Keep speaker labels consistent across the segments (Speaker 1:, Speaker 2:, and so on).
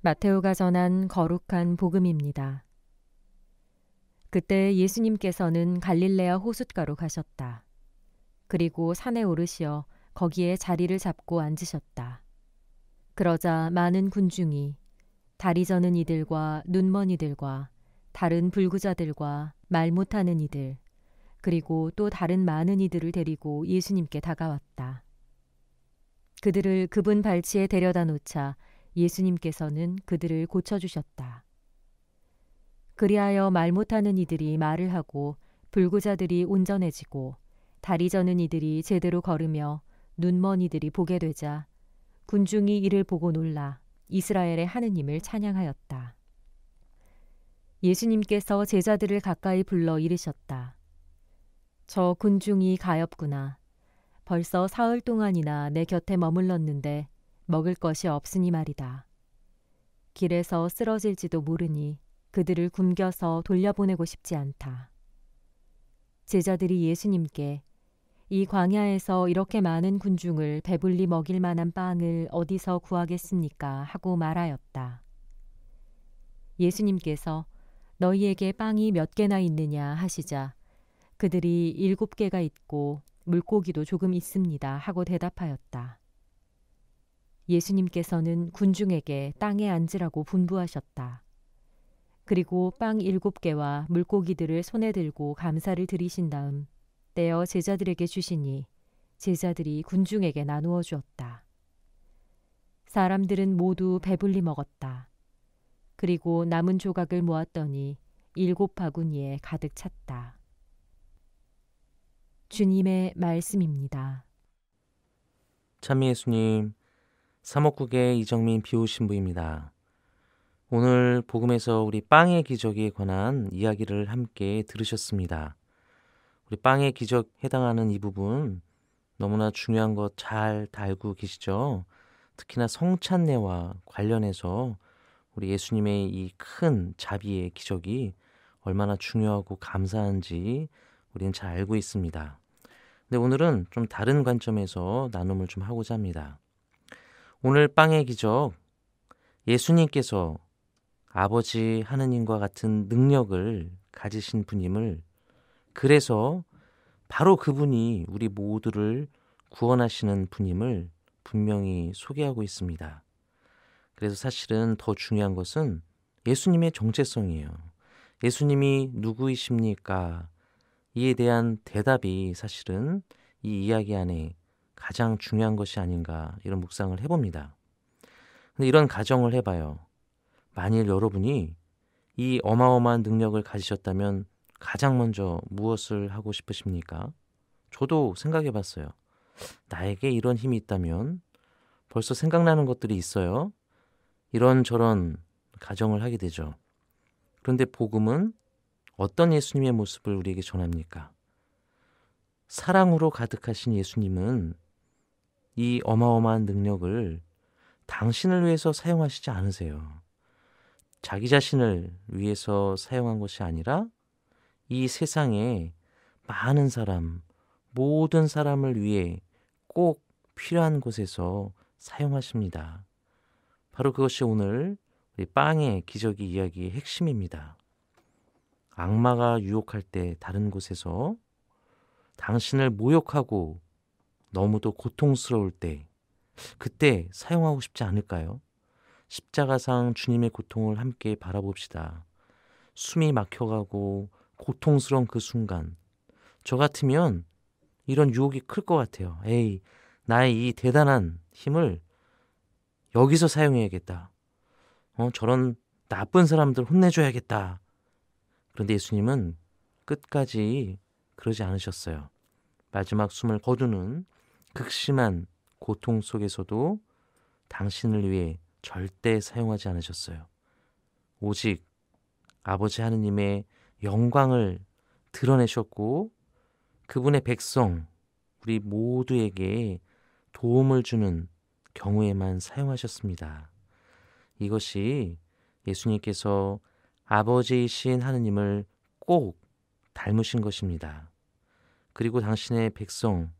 Speaker 1: 마테오가 전한 거룩한 복음입니다. 그때 예수님께서는 갈릴레아 호숫가로 가셨다. 그리고 산에 오르시어 거기에 자리를 잡고 앉으셨다. 그러자 많은 군중이 다리 저는 이들과 눈먼 이들과 다른 불구자들과 말 못하는 이들 그리고 또 다른 많은 이들을 데리고 예수님께 다가왔다. 그들을 그분 발치에 데려다 놓자 예수님께서는 그들을 고쳐주셨다. 그리하여 말 못하는 이들이 말을 하고 불구자들이 온전해지고 다리 저는 이들이 제대로 걸으며 눈먼 이들이 보게 되자 군중이 이를 보고 놀라 이스라엘의 하느님을 찬양하였다. 예수님께서 제자들을 가까이 불러 이르셨다. 저 군중이 가엾구나. 벌써 사흘 동안이나 내 곁에 머물렀는데 먹을 것이 없으니 말이다. 길에서 쓰러질지도 모르니 그들을 굶겨서 돌려보내고 싶지 않다. 제자들이 예수님께 이 광야에서 이렇게 많은 군중을 배불리 먹일 만한 빵을 어디서 구하겠습니까? 하고 말하였다. 예수님께서 너희에게 빵이 몇 개나 있느냐 하시자 그들이 일곱 개가 있고 물고기도 조금 있습니다 하고 대답하였다. 예수님께서는 군중에게 땅에 앉으라고 분부하셨다. 그리고 빵 일곱 개와 물고기들을 손에 들고 감사를 드리신 다음 떼어 제자들에게 주시니 제자들이 군중에게 나누어 주었다. 사람들은 모두 배불리 먹었다. 그리고 남은 조각을 모았더니 일곱 바구니에 가득 찼다. 주님의 말씀입니다.
Speaker 2: 참 예수님, 사목국의 이정민 비오 신부입니다. 오늘 복음에서 우리 빵의 기적에 관한 이야기를 함께 들으셨습니다. 우리 빵의 기적 해당하는 이 부분 너무나 중요한 것 잘 다 알고 계시죠? 특히나 성찬례와 관련해서 우리 예수님의 이 큰 자비의 기적이 얼마나 중요하고 감사한지 우리는 잘 알고 있습니다. 근데 오늘은 좀 다른 관점에서 나눔을 좀 하고자 합니다. 오늘 빵의 기적 예수님께서 아버지 하느님과 같은 능력을 가지신 분임을 그래서 바로 그분이 우리 모두를 구원하시는 분임을 분명히 소개하고 있습니다. 그래서 사실은 더 중요한 것은 예수님의 정체성이에요. 예수님이 누구이십니까? 이에 대한 대답이 사실은 이 이야기 안에 가장 중요한 것이 아닌가 이런 묵상을 해봅니다. 근데 이런 가정을 해봐요. 만일 여러분이 이 어마어마한 능력을 가지셨다면 가장 먼저 무엇을 하고 싶으십니까? 저도 생각해 봤어요. 나에게 이런 힘이 있다면 벌써 생각나는 것들이 있어요. 이런저런 가정을 하게 되죠. 그런데 복음은 어떤 예수님의 모습을 우리에게 전합니까? 사랑으로 가득하신 예수님은 이 어마어마한 능력을 당신을 위해서 사용하시지 않으세요. 자기 자신을 위해서 사용한 것이 아니라 이 세상에 많은 사람, 모든 사람을 위해 꼭 필요한 곳에서 사용하십니다. 바로 그것이 오늘 우리 빵의 기적이 이야기의 핵심입니다. 악마가 유혹할 때 다른 곳에서 당신을 모욕하고 너무도 고통스러울 때 그때 사용하고 싶지 않을까요? 십자가상 주님의 고통을 함께 바라봅시다. 숨이 막혀가고 고통스러운 그 순간 저 같으면 이런 유혹이 클 것 같아요. 에이, 나의 이 대단한 힘을 여기서 사용해야겠다. 어, 저런 나쁜 사람들 혼내줘야겠다. 그런데 예수님은 끝까지 그러지 않으셨어요. 마지막 숨을 거두는 극심한 고통 속에서도 당신을 위해 절대 사용하지 않으셨어요. 오직 아버지 하느님의 영광을 드러내셨고 그분의 백성 우리 모두에게 도움을 주는 경우에만 사용하셨습니다. 이것이 예수님께서 아버지이신 하느님을 꼭 닮으신 것입니다. 그리고 당신의 백성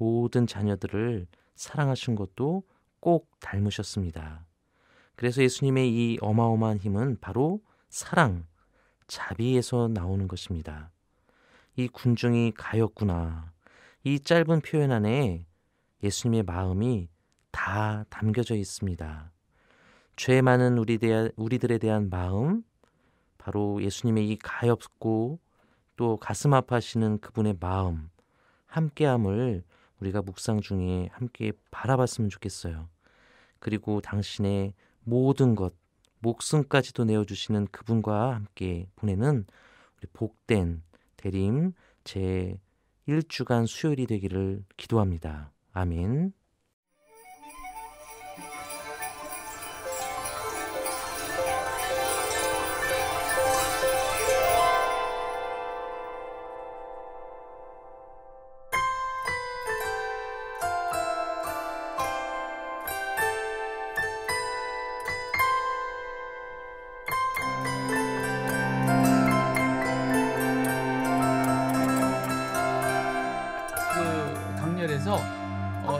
Speaker 2: 모든 자녀들을 사랑하신 것도 꼭 닮으셨습니다. 그래서 예수님의 이 어마어마한 힘은 바로 사랑, 자비에서 나오는 것입니다. 이 군중이 가였구나. 이 짧은 표현 안에 예수님의 마음이 다 담겨져 있습니다. 죄 많은 우리 들에 대한 마음, 바로 예수님의 이 가엾고 또 가슴 아파하시는 그분의 마음, 함께함을 우리가 묵상 중에 함께 바라봤으면 좋겠어요. 그리고 당신의 모든 것, 목숨까지도 내어주시는 그분과 함께 보내는 우리 복된 대림 제 1주간 수요일이 되기를 기도합니다. 아멘.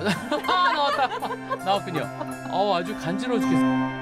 Speaker 2: 어, 아 나왔다 나왔군요. 어 아주 간지러워 죽겠어.